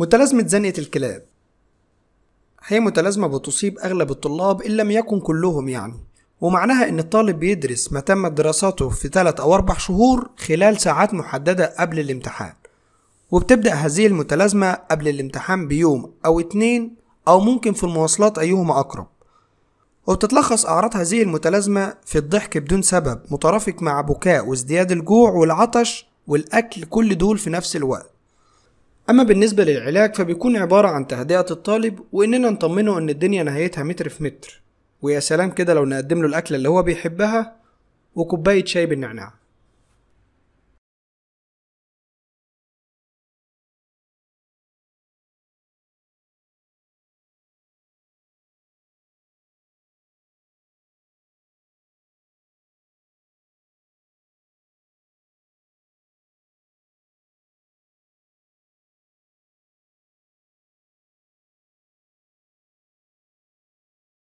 متلازمة زنقة الكلاب هي متلازمة بتصيب أغلب الطلاب إن لم يكن كلهم يعني ومعناها إن الطالب بيدرس ما تمت دراسته في ثلاث أو أربع شهور خلال ساعات محددة قبل الامتحان وبتبدأ هذه المتلازمة قبل الامتحان بيوم أو اتنين أو ممكن في المواصلات أيهما أقرب وبتتلخص أعراض هذه المتلازمة في الضحك بدون سبب مترافق مع بكاء وازدياد الجوع والعطش والأكل كل دول في نفس الوقت أما بالنسبة للعلاج فبيكون عبارة عن تهدئة الطالب وإننا نطمنه إن الدنيا نهايتها متر في متر ويا سلام كده لو نقدم له الأكلة اللي هو بيحبها وكوباية شاي بالنعناع